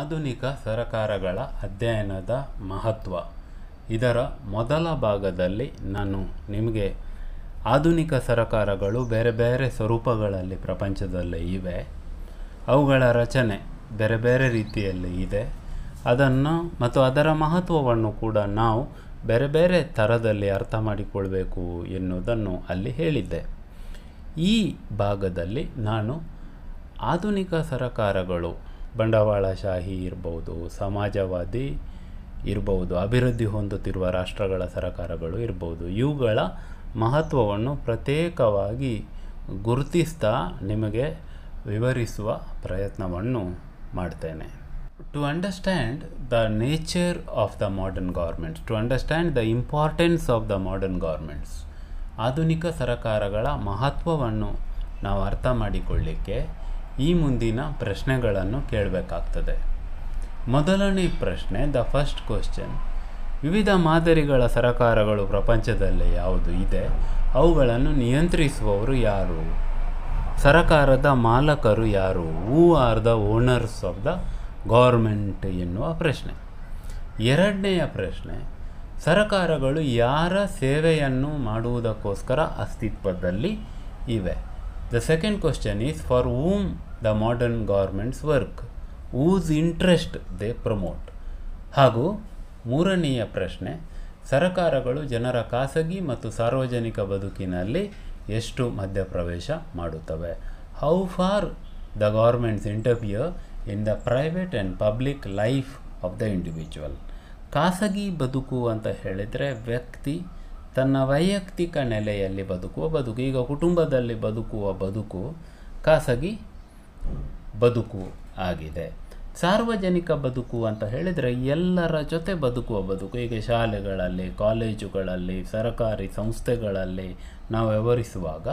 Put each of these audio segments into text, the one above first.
ಆಧುನಿಕ ಸರಕಾರಗಳ ಅಧ್ಯಯನದ ಮಹತ್ವ ಇದರ ಮೊದಲ ಭಾಗದಲ್ಲಿ ನಾನು ನಿಮಗೆ ಆಧುನಿಕ ಸರಕಾರಗಳು ಬೇರೆ ಬೇರೆ ಸ್ವರೂಪಗಳಲ್ಲಿ ಪ್ರಪಂಚದಲ್ಲಿ ಇವೆ ಅವುಗಳ ರಚನೆ ಬೇರೆ ಬೇರೆ ರೀತಿಯಲ್ಲಿ ಇದೆ ಅದನ್ನು ಮತ್ತು ಅದರ ಮಹತ್ವವನ್ನು ಕೂಡ ನಾವು ಬೇರೆ ಬೇರೆ ಥರದಲ್ಲಿ ಅರ್ಥ ಮಾಡಿಕೊಳ್ಬೇಕು ಎನ್ನುವುದನ್ನು ಅಲ್ಲಿ ಹೇಳಿದ್ದೆ ಈ ಭಾಗದಲ್ಲಿ ನಾನು ಆಧುನಿಕ ಸರಕಾರಗಳು ಬಂಡವಾಳಶಾಹಿ ಇರ್ಬೋದು ಸಮಾಜವಾದಿ ಇರ್ಬೋದು ಅಭಿವೃದ್ಧಿ ಹೊಂದುತ್ತಿರುವ ರಾಷ್ಟ್ರಗಳ ಸರಕಾರಗಳು ಇರ್ಬೋದು ಇವುಗಳ ಮಹತ್ವವನ್ನು ಪ್ರತ್ಯೇಕವಾಗಿ ಗುರುತಿಸ್ತಾ ನಿಮಗೆ ವಿವರಿಸುವ ಪ್ರಯತ್ನವನ್ನು ಮಾಡ್ತೇನೆ to understand the nature of the modern governments to understand the importance of the modern governments ಆಧುನಿಕ ಸರಕಾರಗಳ ಮಹತ್ವವನ್ನು ನಾವು ಅರ್ಥ ಮಾಡಿಕೊಳ್ಳಿಕ್ಕೆ ಈ ಮುಂದಿನ ಪ್ರಶ್ನೆಗಳನ್ನು ಕೇಳಬೇಕಾಗ್ತದೆ ಮೊದಲನೇ ಪ್ರಶ್ನೆ ದ ಫಸ್ಟ್ ಕ್ವಶನ್ ವಿವಿಧ ಮಾದರಿಗಳ ಸರಕಾರಗಳು ಪ್ರಪಂಚದಲ್ಲಿ ಯಾವುದು ಇದೆ ಅವುಗಳನ್ನು ನಿಯಂತ್ರಿಸುವವರು ಯಾರು ಸರಕಾರದ ಮಾಲಕರು ಯಾರು who are the owners of the government ಎನ್ನುವ ಪ್ರಶ್ನೆ ಎರಡನೆಯ ಪ್ರಶ್ನೆ ಸರಕಾರಗಳು ಯಾರ ಸೇವೆಯನ್ನು ಮಾಡುವುದಕ್ಕೋಸ್ಕರ ಅಸ್ತಿತ್ವದಲ್ಲಿ ಇವೆ the second question is for whom the modern governments work whose interest they promote ಹಾಗೂ ಮೂರನೆಯ ಪ್ರಶ್ನೆ ಸರಕಾರಗಳು ಜನರ ಖಾಸಗಿ ಮತ್ತು ಸಾರ್ವಜನಿಕ ಬದುಕಿನಲ್ಲಿ ಎಷ್ಟು ಮಧ್ಯಪ್ರವೇಶ ಮಾಡುತ್ತವೆ how far the governments intervene in the private and public life of the individual ಖಾಸಗಿ ಬದುಕು ಅಂತ ಹೇಳಿದರೆ ವ್ಯಕ್ತಿ ತನ್ನ ವೈಯಕ್ತಿಕ ನೆಲೆಯಲ್ಲಿ ಬದುಕುವ ಬದುಕು ಈಗ ಕುಟುಂಬದಲ್ಲಿ ಬದುಕುವ ಬದುಕು ಖಾಸಗಿ ಬದುಕು ಆಗಿದೆ ಸಾರ್ವಜನಿಕ ಬದುಕು ಅಂತ ಹೇಳಿದರೆ ಎಲ್ಲರ ಜೊತೆ ಬದುಕುವ ಬದುಕು ಈಗ ಶಾಲೆಗಳಲ್ಲಿ ಕಾಲೇಜುಗಳಲ್ಲಿ ಸರಕಾರಿ ಸಂಸ್ಥೆಗಳಲ್ಲಿ ನಾವು ವ್ಯವಹರಿಸುವಾಗ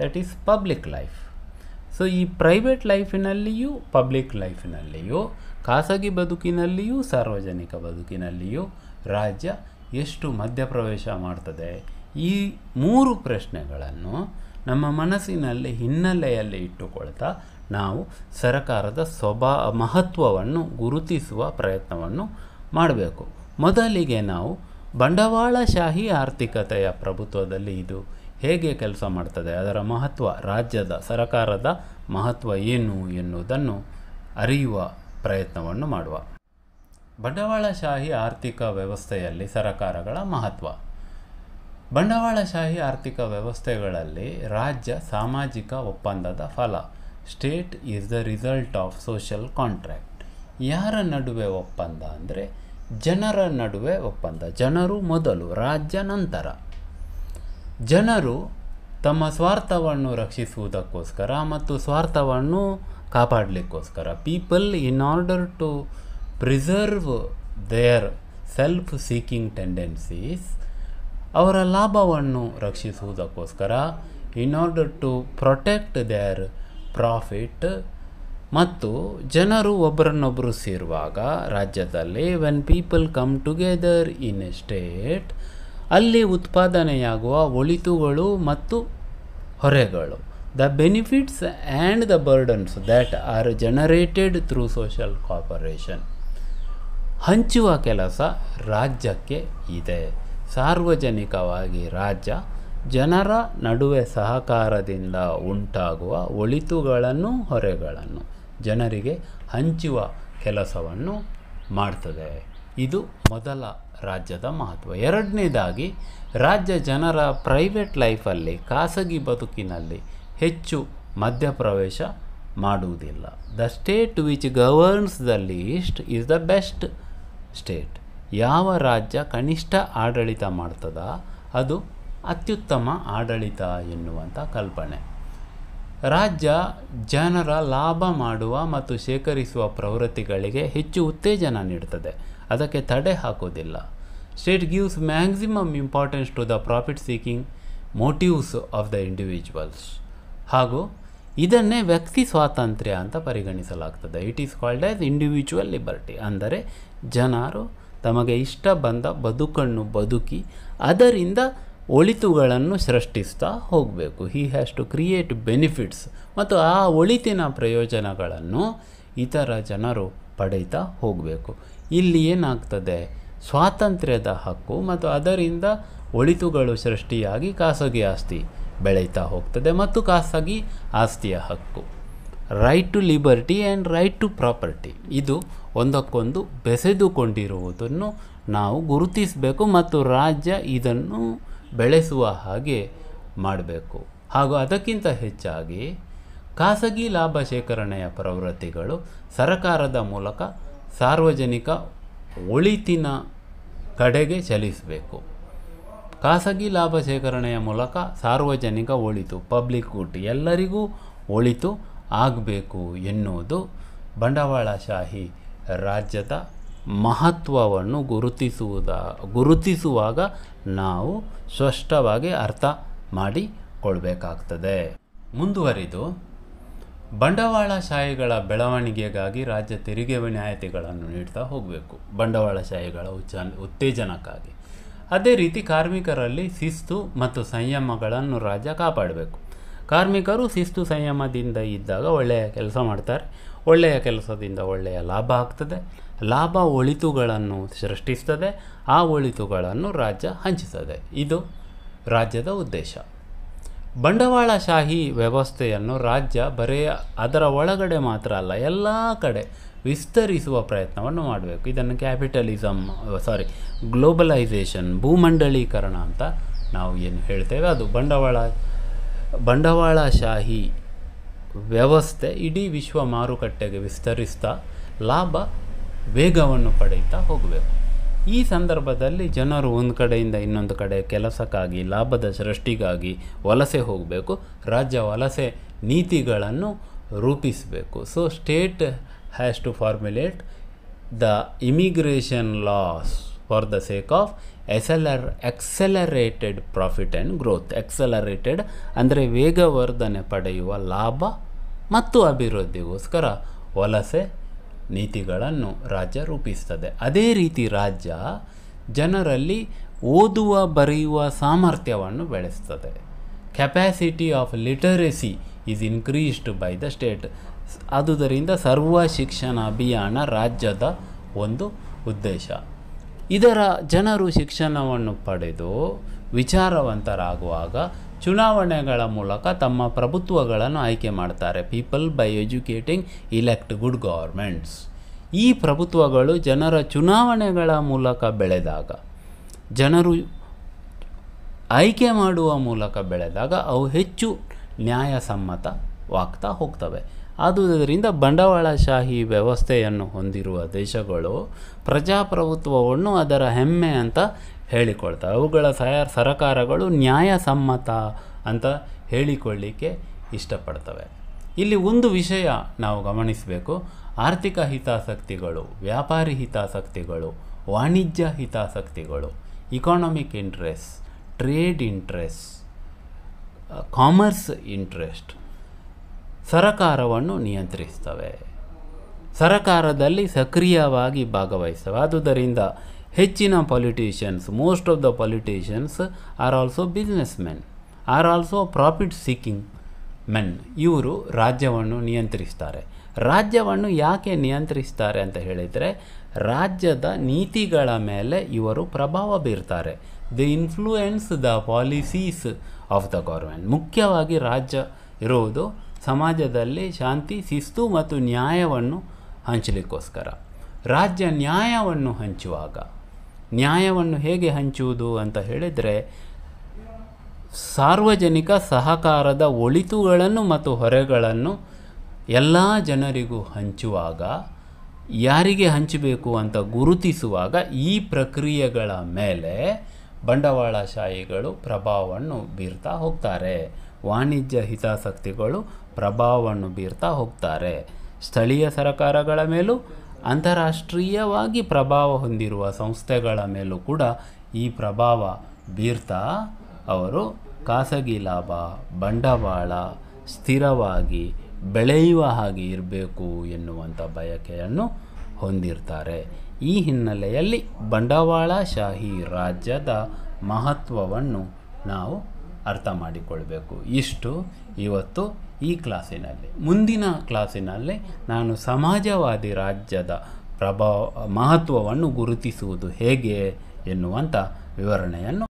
that is public life so ಈ ಪ್ರೈವೇಟ್ ಲೈಫಿನಲ್ಲಿಯೂ ಪಬ್ಲಿಕ್ ಲೈಫಿನಲ್ಲಿಯೂ ಖಾಸಗಿ ಬದುಕಿನಲ್ಲಿಯೂ ಸಾರ್ವಜನಿಕ ಬದುಕಿನಲ್ಲಿಯೂ ರಾಜ್ಯ ಎಷ್ಟು ಮಧ್ಯಪ್ರವೇಶ ಮಾಡ್ತದೆ ಈ ಮೂರು ಪ್ರಶ್ನೆಗಳನ್ನು ನಮ್ಮ ಮನಸ್ಸಿನಲ್ಲಿ ಹಿನ್ನೆಲೆಯಲ್ಲಿ ಇಟ್ಟುಕೊಳ್ತಾ ನಾವು ಸರಕಾರದ ಸ್ವಭಾ ಮಹತ್ವವನ್ನು ಗುರುತಿಸುವ ಪ್ರಯತ್ನವನ್ನು ಮಾಡಬೇಕು ಮೊದಲಿಗೆ ನಾವು ಬಂಡವಾಳಶಾಹಿ ಆರ್ಥಿಕತೆಯ ಪ್ರಭುತ್ವದಲ್ಲಿ ಇದು ಹೇಗೆ ಕೆಲಸ ಮಾಡ್ತದೆ ಅದರ ಮಹತ್ವ ರಾಜ್ಯದ ಸರಕಾರದ ಮಹತ್ವ ಏನು ಎನ್ನುವುದನ್ನು ಅರಿಯುವ ಪ್ರಯತ್ನವನ್ನು ಮಾಡುವ ಬಂಡವಾಳಶಾಹಿ ಆರ್ಥಿಕ ವ್ಯವಸ್ಥೆಯಲ್ಲಿ ಸರಕಾರಗಳ ಮಹತ್ವ ಬಂಡವಾಳಶಾಹಿ ಆರ್ಥಿಕ ವ್ಯವಸ್ಥೆಗಳಲ್ಲಿ ರಾಜ್ಯ ಸಾಮಾಜಿಕ ಒಪ್ಪಂದದ ಫಲ state is the result of social contract ಯಾರ ನಡುವೆ ಒಪ್ಪಂದ ಅಂದರೆ ಜನರ ನಡುವೆ ಒಪ್ಪಂದ ಜನರು ಮೊದಲು ರಾಜ್ಯ ನಂತರ ಜನರು ತಮ್ಮ ಸ್ವಾರ್ಥವನ್ನು ರಕ್ಷಿಸುವುದಕ್ಕೋಸ್ಕರ ಮತ್ತು ಸ್ವಾರ್ಥವನ್ನು ಕಾಪಾಡಲಿಕ್ಕೋಸ್ಕರ people in order to preserve their self seeking tendencies ಅವರ ಲಾಭವನ್ನು ರಕ್ಷಿಸುವುದಕ್ಕೋಸ್ಕರ in order to protect their profit ಮತ್ತು ಜನರು ಒಬ್ಬರನ್ನೊಬ್ಬರು ಸೇರುವಾಗ ರಾಜ್ಯದಲ್ಲಿ when people come together in a state ಅಲ್ಲಿ ಉತ್ಪಾದನೆಯಾಗುವ ಒಳಿತುಗಳು ಮತ್ತು ಹೊರೆಗಳು the benefits and the burdens that are generated through social corporation ಹಂಚುವ ಕೆಲಸ ರಾಜ್ಯಕ್ಕೆ ಇದೆ ಸಾರ್ವಜನಿಕವಾಗಿ ರಾಜ್ಯ ಜನರ ನಡುವೆ ಸಹಕಾರದಿಂದ ಉಂಟಾಗುವ ಒಳಿತುಗಳನ್ನು ಹೊರೆಗಳನ್ನು ಜನರಿಗೆ ಹಂಚುವ ಕೆಲಸವನ್ನು ಮಾಡ್ತದೆ ಇದು ಮೊದಲ ರಾಜ್ಯದ ಮಹತ್ವ ಎರಡನೇದಾಗಿ ರಾಜ್ಯ ಜನರ ಪ್ರೈವೇಟ್ ಲೈಫಲ್ಲಿ ಖಾಸಗಿ ಬದುಕಿನಲ್ಲಿ ಹೆಚ್ಚು ಮಧ್ಯಪ್ರವೇಶ ಮಾಡುವುದಿಲ್ಲ the state which governs the least is the best state ಯಾವ ರಾಜ್ಯ ಕನಿಷ್ಠ ಆಡಳಿತ ಮಾಡ್ತದ ಅದು ಅತ್ಯುತ್ತಮ ಆಡಳಿತ ಎನ್ನುವಂಥ ಕಲ್ಪನೆ ರಾಜ್ಯ ಜನರ ಲಾಭ ಮಾಡುವ ಮತ್ತು ಶೇಖರಿಸುವ ಪ್ರವೃತ್ತಿಗಳಿಗೆ ಹೆಚ್ಚು ಉತ್ತೇಜನ ನೀಡುತ್ತದೆ ಅದಕ್ಕೆ ತಡೆ ಹಾಕೋದಿಲ್ಲ state gives maximum importance to the profit seeking motives of the individuals ಹಾಗೂ ಇದನ್ನೇ ವ್ಯಕ್ತಿ ಸ್ವಾತಂತ್ರ್ಯ ಅಂತ ಪರಿಗಣಿಸಲಾಗ್ತದೆ it is called as individual liberty ಅಂದರೆ ಜನರು ತಮಗೆ ಇಷ್ಟ ಬಂದ ಬದುಕನ್ನು ಬದುಕಿ ಅದರಿಂದ ಒಳಿತುಗಳನ್ನು ಸೃಷ್ಟಿಸ್ತಾ ಹೋಗಬೇಕು he has to create benefits ಮತ್ತು ಆ ಒಳಿತಿನ ಪ್ರಯೋಜನಗಳನ್ನು ಇತರ ಜನರು ಪಡೀತಾ ಹೋಗಬೇಕು ಇಲ್ಲಿ ಏನಾಗ್ತದೆ ಸ್ವಾತಂತ್ರ್ಯದ ಹಕ್ಕು ಮತ್ತು ಅದರಿಂದ ಒಳಿತುಗಳು ಸೃಷ್ಟಿಯಾಗಿ ಖಾಸಗಿ ಆಸ್ತಿ ಬೆಳೀತಾ ಹೋಗ್ತದೆ ಮತ್ತು ಖಾಸಗಿ ಆಸ್ತಿಯ ಹಕ್ಕು right to liberty and right to property ಇದು ಒಂದಕ್ಕೊಂದು ಬೆಸೆದುಕೊಂಡಿರುವುದನ್ನು ನಾವು ಗುರುತಿಸಬೇಕು ಮತ್ತು ರಾಜ್ಯ ಇದನ್ನು ಬೆಳೆಸುವ ಹಾಗೆ ಮಾಡಬೇಕು ಹಾಗೂ ಅದಕ್ಕಿಂತ ಹೆಚ್ಚಾಗಿ ಖಾಸಗಿ ಲಾಭ ಶೇಖರಣೆಯ ಪ್ರವೃತ್ತಿಗಳು ಸರಕಾರದ ಮೂಲಕ ಸಾರ್ವಜನಿಕ ಒಳಿತಿನ ಕಡೆಗೆ ಚಲಿಸಬೇಕು ಖಾಸಗಿ ಲಾಭ ಶೇಖರಣೆಯ ಮೂಲಕ ಸಾರ್ವಜನಿಕ ಒಳಿತು ಪಬ್ಲಿಕ್ ಗುಡ್ ಎಲ್ಲರಿಗೂ ಒಳಿತು ಆಗಬೇಕು ಎನ್ನುವುದು ಬಂಡವಾಳಶಾಹಿ ರಾಜ್ಯದ ಮಹತ್ವವನ್ನು ಗುರುತಿಸುವುದ ಗುರುತಿಸುವಾಗ ನಾವು ಸ್ಪಷ್ಟವಾಗಿ ಅರ್ಥ ಮಾಡಿಕೊಳ್ಬೇಕಾಗ್ತದೆ ಮುಂದುವರಿದು ಬಂಡವಾಳಶಾಹಿಗಳ ಬೆಳವಣಿಗೆಗಾಗಿ ರಾಜ್ಯ ತೆರಿಗೆ ವಿನಾಯಿತಿಗಳನ್ನು ನೀಡ್ತಾ ಹೋಗಬೇಕು ಬಂಡವಾಳಶಾಹಿಗಳ ಉಚ್ಚ ಉತ್ತೇಜನಕ್ಕಾಗಿ ಅದೇ ರೀತಿ ಕಾರ್ಮಿಕರಲ್ಲಿ ಶಿಸ್ತು ಮತ್ತು ಸಂಯಮಗಳನ್ನು ರಾಜ್ಯ ಕಾಪಾಡಬೇಕು ಕಾರ್ಮಿಕರು ಶಿಸ್ತು ಸಂಯಮದಿಂದ ಇದ್ದಾಗ ಒಳ್ಳೆಯ ಕೆಲಸ ಮಾಡ್ತಾರೆ ಒಳ್ಳೆಯ ಕೆಲಸದಿಂದ ಒಳ್ಳೆಯ ಲಾಭ ಆಗ್ತದೆ ಲಾಭ ಒಳಿತುಗಳನ್ನು ಸೃಷ್ಟಿಸ್ತದೆ ಆ ಒಳಿತುಗಳನ್ನು ರಾಜ್ಯ ಹಂಚುತ್ತದೆ ಇದು ರಾಜ್ಯದ ಉದ್ದೇಶ ಬಂಡವಾಳಶಾಹಿ ವ್ಯವಸ್ಥೆಯನ್ನು ರಾಜ್ಯ ಬರೀ ಅದರ ಒಳಗಡೆ ಮಾತ್ರ ಅಲ್ಲ ಎಲ್ಲ ಕಡೆ ವಿಸ್ತರಿಸುವ ಪ್ರಯತ್ನವನ್ನು ಮಾಡಬೇಕು ಇದನ್ನು ಕ್ಯಾಪಿಟಲಿಸಮ್ ಸಾರಿ ಗ್ಲೋಬಲೈಸೇಷನ್ ಭೂಮಂಡಲೀಕರಣ ಅಂತ ನಾವು ಏನು ಹೇಳ್ತೇವೆ ಅದು ಬಂಡವಾಳ ಬಂಡವಾಳಶಾಹಿ ವ್ಯವಸ್ಥೆ ಇಡೀ ವಿಶ್ವ ಮಾರುಕಟ್ಟೆಗೆ ವಿಸ್ತರಿಸ್ತಾ ಲಾಭ ವೇಗವನ್ನು ಪಡೆಯುತ್ತಾ ಹೋಗಬೇಕು ಈ ಸಂದರ್ಭದಲ್ಲಿ ಜನರು ಒಂದು ಕಡೆಯಿಂದ ಇನ್ನೊಂದು ಕಡೆ ಕೆಲಸಕ್ಕಾಗಿ ಲಾಭದ ಸೃಷ್ಟಿಗಾಗಿ ವಲಸೆ ಹೋಗಬೇಕು ರಾಜ್ಯ ವಲಸೆ ನೀತಿಗಳನ್ನು ರೂಪಿಸಬೇಕು so state has to formulate the immigration laws for the sake of ಎಸೆಲರ್ accelerated profit and growth accelerated ಅಂದರೆ ವೇಗವರ್ಧನೆ ಪಡೆಯುವ ಲಾಭ ಮತ್ತು ಅಭಿವೃದ್ಧಿಗೋಸ್ಕರ ವಲಸೆ ನೀತಿಗಳನ್ನು ರಾಜ್ಯ ರೂಪಿಸ್ತದೆ ಅದೇ ರೀತಿ ರಾಜ್ಯ ಜನರಲ್ಲಿ ಓದುವ ಬರೆಯುವ ಸಾಮರ್ಥ್ಯವನ್ನು ಬೆಳೆಸ್ತದೆ capacity of literacy is increased by the state ಆದುದರಿಂದ ಸರ್ವ ಶಿಕ್ಷಣ ಅಭಿಯಾನ ರಾಜ್ಯದ ಒಂದು ಉದ್ದೇಶ ಇದರ ಜನರು ಶಿಕ್ಷಣವನ್ನು ಪಡೆದು ವಿಚಾರವಂತರಾಗುವಾಗ ಚುನಾವಣೆಗಳ ಮೂಲಕ ತಮ್ಮ ಪ್ರಭುತ್ವಗಳನ್ನು ಆಯ್ಕೆ ಮಾಡ್ತಾರೆ people by educating elect good governments ಈ ಪ್ರಭುತ್ವಗಳು ಜನರ ಚುನಾವಣೆಗಳ ಮೂಲಕ ಬೆಳೆದಾಗ ಜನರು ಆಯ್ಕೆ ಮಾಡುವ ಮೂಲಕ ಬೆಳೆದಾಗ ಅವು ಹೆಚ್ಚು ನ್ಯಾಯಸಮ್ಮತವಾಗ್ತಾ ಹೋಗ್ತವೆ ಆದುದರಿಂದ ಬಂಡವಾಳಶಾಹಿ ವ್ಯವಸ್ಥೆಯನ್ನು ಹೊಂದಿರುವ ದೇಶಗಳು ಪ್ರಜಾಪ್ರಭುತ್ವವನ್ನು ಅದರ ಹೆಮ್ಮೆ ಅಂತ ಹೇಳಿಕೊಳ್ತವೆ ಅವುಗಳ ಸರಕಾರಗಳು ನ್ಯಾಯಸಮ್ಮತ ಅಂತ ಹೇಳಿಕೊಳ್ಳಿಕ್ಕೆ ಇಷ್ಟಪಡ್ತವೆ ಇಲ್ಲಿ ಒಂದು ವಿಷಯ ನಾವು ಗಮನಿಸಬೇಕು ಆರ್ಥಿಕ ಹಿತಾಸಕ್ತಿಗಳು ವ್ಯಾಪಾರಿ ಹಿತಾಸಕ್ತಿಗಳು ವಾಣಿಜ್ಯ ಹಿತಾಸಕ್ತಿಗಳು economic interest trade interest commerce interest ಸರಕಾರವನ್ನು ನಿಯಂತ್ರಿಸ್ತವೆ ಸರಕಾರದಲ್ಲಿ ಸಕ್ರಿಯವಾಗಿ ಭಾಗವಹಿಸ್ತವೆ ಆದುದರಿಂದ ಹೆಚ್ಚಿನ politicians most of the politicians are also businessmen are also profit seeking men ಇವರು ರಾಜ್ಯವನ್ನು ನಿಯಂತ್ರಿಸ್ತಾರೆ ರಾಜ್ಯವನ್ನು ಯಾಕೆ ನಿಯಂತ್ರಿಸ್ತಾರೆ ಅಂತ ಹೇಳಿದರೆ ರಾಜ್ಯದ ನೀತಿಗಳ ಮೇಲೆ ಇವರು ಪ್ರಭಾವ ಬೀರ್ತಾರೆ the influence the policies of the government ಮುಖ್ಯವಾಗಿ ರಾಜ್ಯ ಇರುವುದು ಸಮಾಜದಲ್ಲಿ ಶಾಂತಿ ಶಿಸ್ತು ಮತ್ತು ನ್ಯಾಯವನ್ನು ಹಂಚಲಿಕ್ಕೋಸ್ಕರ ರಾಜ್ಯ ನ್ಯಾಯವನ್ನು ಹಂಚುವಾಗ ನ್ಯಾಯವನ್ನು ಹೇಗೆ ಹಂಚುವುದು ಅಂತ ಹೇಳಿದರೆ ಸಾರ್ವಜನಿಕ ಸಹಕಾರದ ಒಳಿತುಗಳನ್ನು ಮತ್ತು ಹೊರೆಗಳನ್ನು ಎಲ್ಲ ಜನರಿಗೂ ಹಂಚುವಾಗ ಯಾರಿಗೆ ಹಂಚಬೇಕು ಅಂತ ಗುರುತಿಸುವಾಗ ಈ ಪ್ರಕ್ರಿಯೆಗಳ ಮೇಲೆ ಬಂಡವಾಳಶಾಹಿಗಳು ಪ್ರಭಾವವನ್ನು ಬೀರ್ತಾ ಹೋಗ್ತಾರೆ ವಾಣಿಜ್ಯ ಹಿತಾಸಕ್ತಿಗಳು ಪ್ರಭಾವವನ್ನು ಬೀರ್ತಾ ಹೋಗ್ತಾರೆ ಸ್ಥಳೀಯ ಸರಕಾರಗಳ ಮೇಲೂ ಅಂತಾರಾಷ್ಟ್ರೀಯವಾಗಿ ಪ್ರಭಾವ ಹೊಂದಿರುವ ಸಂಸ್ಥೆಗಳ ಮೇಲೂ ಕೂಡ ಈ ಪ್ರಭಾವ ಬೀರ್ತಾ ಅವರು ಖಾಸಗಿ ಲಾಭ ಬಂಡವಾಳ ಸ್ಥಿರವಾಗಿ ಬೆಳೆಯುವ ಹಾಗೆ ಇರಬೇಕು ಎನ್ನುವಂಥ ಬಯಕೆಯನ್ನು ಹೊಂದಿರ್ತಾರೆ ಈ ಹಿನ್ನೆಲೆಯಲ್ಲಿ ಬಂಡವಾಳಶಾಹಿ ರಾಜ್ಯದ ಮಹತ್ವವನ್ನು ನಾವು ಅರ್ಥ ಮಾಡಿಕೊಳ್ಬೇಕು ಇಷ್ಟು ಇವತ್ತು ಈ ಕ್ಲಾಸಿನಲ್ಲಿ ಮುಂದಿನ ಕ್ಲಾಸಿನಲ್ಲಿ ನಾನು ಸಮಾಜವಾದಿ ರಾಜ್ಯದ ಪ್ರಭಾವ ಮಹತ್ವವನ್ನು ಗುರುತಿಸುವುದು ಹೇಗೆ ಎನ್ನುವಂಥ ವಿವರಣೆಯನ್ನು